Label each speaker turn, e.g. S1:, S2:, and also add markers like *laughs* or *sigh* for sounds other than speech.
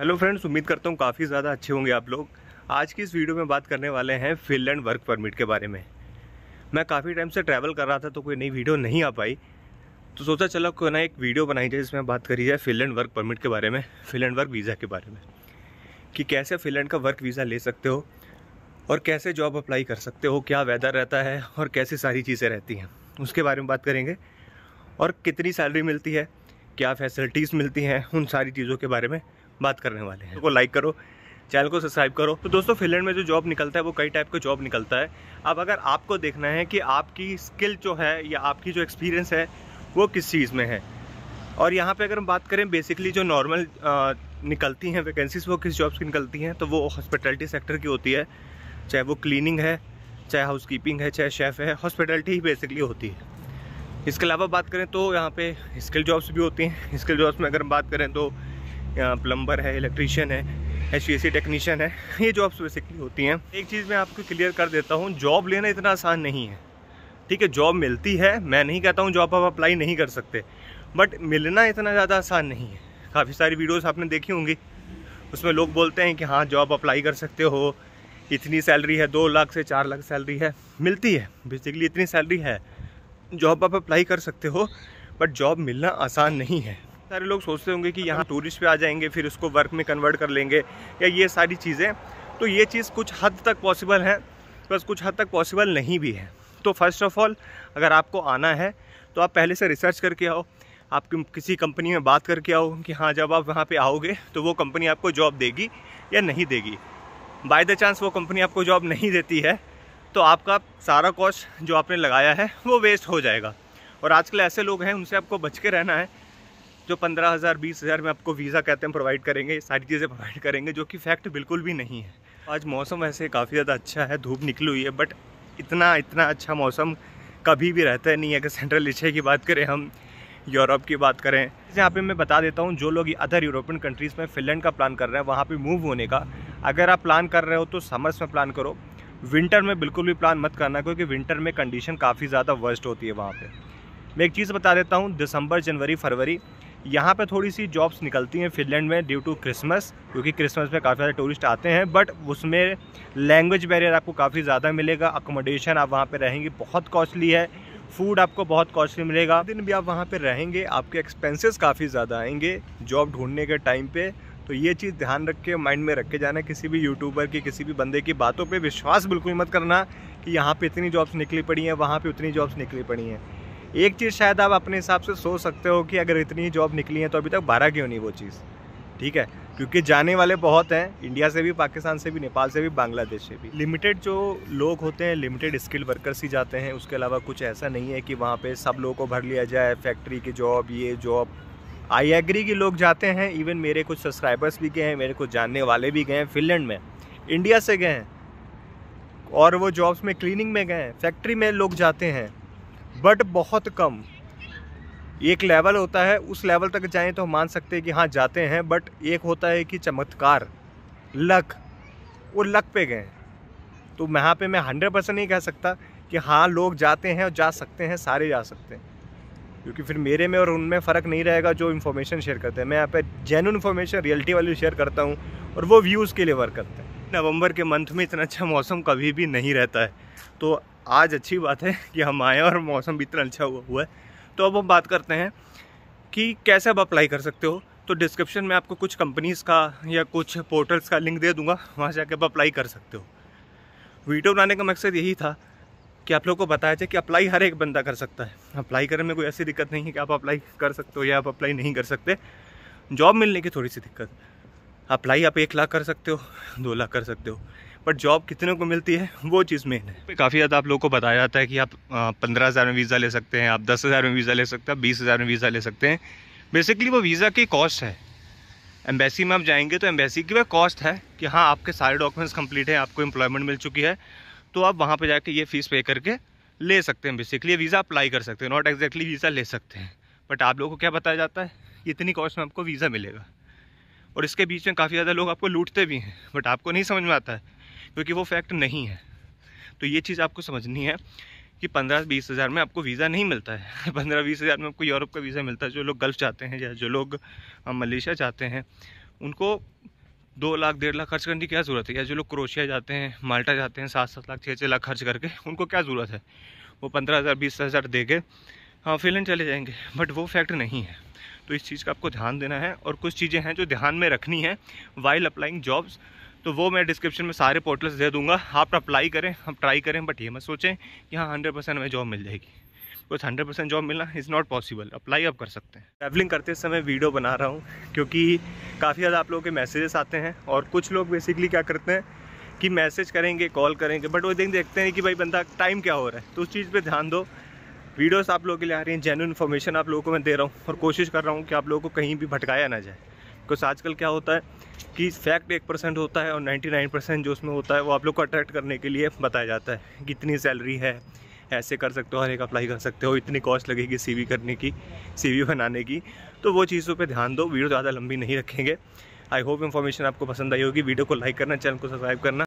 S1: hello friends उम्मीद करता हूँ काफ़ी ज़्यादा अच्छे होंगे आप लोग आज की इस वीडियो में बात करने वाले हैं फिनलैंड वर्क परमिट के बारे में मैं काफ़ी टाइम से ट्रैवल कर रहा था तो कोई नई वीडियो नहीं आ पाई तो सोचा चलो को ना एक वीडियो बनाई जाए जिसमें बात करी जाए फिनलैंड वर्क परमिट के बारे में फिनलैंड वर्क वीज़ा के बारे में कि कैसे फिनलैंड का वर्क वीज़ा ले सकते हो और कैसे जॉब अप्लाई कर सकते हो क्या वेदर रहता है और कैसी सारी चीज़ें रहती हैं उसके बारे में बात करेंगे और कितनी सैलरी मिलती है क्या फैसिलिटीज़ मिलती हैं उन सारी चीज़ों के बारे में बात करने वाले हैं तो लाइक करो चैनल को सब्सक्राइब करो तो दोस्तों फिनलैंड में जो जॉब निकलता है वो कई टाइप का जॉब निकलता है अब अगर आपको देखना है कि आपकी स्किल जो है या आपकी जो एक्सपीरियंस है वो किस चीज़ में है और यहाँ पे अगर हम बात करें बेसिकली जो नॉर्मल निकलती हैं वैकेंसीज वो किस जॉब्स की निकलती हैं तो वो हॉस्पिटलिटी सेक्टर की होती है चाहे वो क्लीनिंग है चाहे हाउस कीपिंग है चाहे शेफ़ है हॉस्पिटलिटी ही बेसिकली होती है इसके अलावा बात करें तो यहाँ पे स्किल जॉब्स भी होती हैं स्किल जॉब्स में अगर हम बात करें तो प्लम्बर है इलेक्ट्रीशियन है एच टेक्नीशियन है ये जॉब्स बेसिकली होती हैं एक चीज़ मैं आपको क्लियर कर देता हूँ जॉब लेना इतना आसान नहीं है ठीक है जॉब मिलती है मैं नहीं कहता हूँ जॉब आप अप्लाई नहीं कर सकते बट मिलना इतना ज़्यादा आसान नहीं है काफ़ी सारी वीडियोस आपने देखी होंगी उसमें लोग बोलते हैं कि हाँ जॉब अप्लाई कर सकते हो इतनी सैलरी है दो लाख से चार लाख सैलरी है मिलती है बेसिकली इतनी सैलरी है जॉब आप अप्लाई कर सकते हो बट जॉब मिलना आसान नहीं है सारे लोग सोचते होंगे कि यहाँ टूरिस्ट पे आ जाएंगे फिर उसको वर्क में कन्वर्ट कर लेंगे या ये सारी चीज़ें तो ये चीज़ कुछ हद तक पॉसिबल है बस कुछ हद तक पॉसिबल नहीं भी है तो फर्स्ट ऑफ ऑल अगर आपको आना है तो आप पहले से रिसर्च करके आओ आप किसी कंपनी में बात करके आओ कि हाँ जब आप वहाँ पर आओगे तो वो कंपनी आपको जॉब देगी या नहीं देगी बाय द चांस वो कंपनी आपको जॉब नहीं देती है तो आपका सारा कॉस्ट जो आपने लगाया है वो वेस्ट हो जाएगा और आजकल ऐसे लोग हैं उनसे आपको बच के रहना है जो पंद्रह हज़ार बीस हज़ार में आपको वीज़ा कहते हैं प्रोवाइड करेंगे सारी चीज़ें प्रोवाइड करेंगे जो कि फैक्ट बिल्कुल भी नहीं है आज मौसम वैसे काफ़ी ज़्यादा अच्छा है धूप निकली हुई है बट इतना इतना अच्छा मौसम कभी भी रहता है नहीं है अगर सेंट्रल एशिया की बात करें हम यूरोप की बात करें यहाँ पे मैं बता देता हूँ जो लोग अदर यूरोपियन कंट्रीज़ में फिनलैंड का प्लान कर रहे हैं वहाँ पे मूव होने का अगर आप प्लान कर रहे हो तो समर्स में प्लान करो विंटर में बिल्कुल भी प्लान मत करना क्योंकि विंटर में कंडीशन काफ़ी ज़्यादा वर्स्ट होती है वहाँ पर मैं एक चीज़ बता देता हूँ दिसंबर जनवरी फरवरी यहाँ पे थोड़ी सी जॉब्स निकलती हैं फिनलैंड में ड्यू टू क्रिसमस क्योंकि क्रिसमस में काफ़ी सारे टूरिस्ट आते हैं बट उसमें लैंग्वेज बैरियर आपको काफ़ी ज़्यादा मिलेगा अकोमोडेशन आप वहाँ पर रहेंगे बहुत कॉस्टली है फूड आपको बहुत कॉस्टली मिलेगा दिन भी आप वहाँ पर रहेंगे आपके एक्सपेंसिस काफ़ी ज़्यादा आएंगे जॉब ढूंढने के टाइम पर तो ये चीज़ ध्यान रख के माइंड में रख के जाना किसी भी यूट्यूबर की किसी भी बंदे की बातों पर विश्वास बिल्कुल मत करना कि यहाँ पर इतनी जॉब्स निकली पड़ी हैं वहाँ पर उतनी जॉब्स निकली पड़ी हैं एक चीज़ शायद आप अपने हिसाब से सोच सकते हो कि अगर इतनी जॉब निकली है तो अभी तक बारह क्यों नहीं वो चीज़ ठीक है क्योंकि जाने वाले बहुत हैं इंडिया से भी पाकिस्तान से भी नेपाल से भी बांग्लादेश से भी लिमिटेड जो लोग होते हैं लिमिटेड स्किल्ड वर्कर्स ही जाते हैं उसके अलावा कुछ ऐसा नहीं है कि वहाँ पे सब लोगों को भर लिया जाए फैक्ट्री की जॉब ये जॉब आई एग्री के लोग जाते हैं इवन मेरे कुछ सब्सक्राइबर्स भी गए हैं मेरे कुछ जानने वाले भी गए हैं फिनलैंड में इंडिया से गए हैं और वो जॉब्स में क्लिनिंग में गए हैं फैक्ट्री में लोग जाते हैं बट बहुत कम एक लेवल होता है उस लेवल तक जाएँ तो हम मान सकते हैं कि हाँ जाते हैं बट एक होता है कि चमत्कार लक वो लक पे गए तो यहाँ पे मैं हंड्रेड परसेंट नहीं कह सकता कि हाँ लोग जाते हैं और जा सकते हैं सारे जा सकते हैं क्योंकि फिर मेरे में और उनमें फ़र्क नहीं रहेगा जो इन्फॉर्मेशन शेयर करते हैं मैं यहाँ पे जेनुन इन्फॉर्मेशन रियलिटी वाली शेयर करता हूँ और वो व्यूज़ के लिए वर्क करते हैं नवंबर के मंथ में इतना अच्छा मौसम कभी भी नहीं रहता है तो आज अच्छी बात है कि हम आए और मौसम भी इतना अच्छा हुआ हुआ है तो अब हम बात करते हैं कि कैसे आप अप्लाई कर सकते हो तो डिस्क्रिप्शन में आपको कुछ कंपनीज़ का या कुछ पोर्टल्स का लिंक दे दूँगा वहाँ जाके आप अप्लाई कर सकते हो वीडियो बनाने का मकसद यही था कि आप लोग को बताया जाए कि अप्लाई हर एक बंदा कर सकता है अप्लाई करने में कोई ऐसी दिक्कत नहीं है कि आप अप्लाई कर सकते हो या आप अप्लाई नहीं कर सकते जॉब मिलने की थोड़ी सी दिक्कत अप्लाई आप एक लाख कर सकते हो दो लाख कर सकते हो बट जॉब कितने को मिलती है वो चीज़ मेन है काफ़ी ज़्यादा आप लोगों को बताया जाता है कि आप पंद्रह हज़ार में वीज़ा ले सकते हैं आप दस हज़ार में वीज़ा ले सकते हैं बीस हज़ार में वीज़ा ले सकते हैं बेसिकली वो वीज़ा की कॉस्ट है एम्बेसी में आप जाएंगे तो एम्बेसी की वह कॉस्ट है कि हाँ आपके सारे डॉक्यूमेंट्स कंप्लीट हैं आपको एम्प्लॉयमेंट मिल चुकी है तो आप वहाँ पर जाके ये फ़ीस पे करके ले सकते हैं बेसिकली वीज़ा अप्लाई कर सकते हैं नॉट एग्जैक्टली वीज़ा ले सकते हैं बट आप लोगों को क्या बताया जाता है इतनी कॉस्ट में आपको वीज़ा मिलेगा और इसके बीच में काफ़ी ज़्यादा लोग आपको लूटते भी हैं बट आपको नहीं समझ में आता है क्योंकि वो फैक्ट नहीं है तो ये चीज़ आपको समझनी है कि पंद्रह बीस हज़ार में आपको वीज़ा नहीं मिलता है *laughs* पंद्रह बीस हज़ार में आपको यूरोप का वीज़ा मिलता है जो लोग गल्फ जाते हैं या जो लोग मलेशिया जाते हैं उनको दो लाख डेढ़ लाख खर्च करने की क्या ज़रूरत है या जो लोग क्रोशिया जाते हैं माल्टा जाते हैं सात सात लाख छः छः लाख खर्च करके उनको क्या ज़रूरत है वो पंद्रह हज़ार बीस हज़ार दे के हाँ फिलहाल चले जाएंगे बट वो फैक्ट नहीं है तो इस चीज़ का आपको ध्यान देना है और कुछ चीज़ें हैं जो ध्यान में रखनी है वाइल अप्लाइंग जॉब्स तो वो मैं डिस्क्रिप्शन में सारे पोर्टल्स दे दूंगा आप अप्लाई करें आप ट्राई करें बट ये मत सोचें कि हाँ हंड्रेड परसेंट हमें जॉब मिल जाएगी बस हंड्रेड परसेंट जॉब मिलना इज़ नॉट पॉसिबल अप्लाई आप कर सकते हैं ट्रैवलिंग करते समय वीडियो बना रहा हूँ क्योंकि काफ़ी ज़्यादा आप लोगों के मैसेजेस आते हैं और कुछ लोग बेसिकली क्या करते हैं कि मैसेज करेंगे कॉल करेंगे बट वो देख देखते हैं कि भाई बंदा टाइम क्या हो रहा है तो उस चीज़ पर ध्यान दो वीडियोस आप लोगों के लिए आ रही हैं जेनुइन इन्फॉर्मेशन आप लोगों को मैं दे रहा हूँ और कोशिश कर रहा हूँ कि आप लोगों को कहीं भी भटकाया ना जाए बिकॉज आजकल क्या होता है कि फैक्ट एक परसेंट होता है और नाइन्टी नाइन परसेंट जो उसमें होता है वो आप लोग को अट्रैक्ट करने के लिए बताया जाता है कि इतनी सैलरी है ऐसे कर सकते हो हर एक अप्लाई कर सकते हो इतनी कॉस्ट लगेगी वी करने की वी बनाने की तो वो चीज़ों पर ध्यान दो वीडियो ज़्यादा लंबी नहीं रखेंगे आई होप इन्फॉर्मेशन आपको पसंद आई होगी वीडियो को लाइक करना चैनल को सब्सक्राइब करना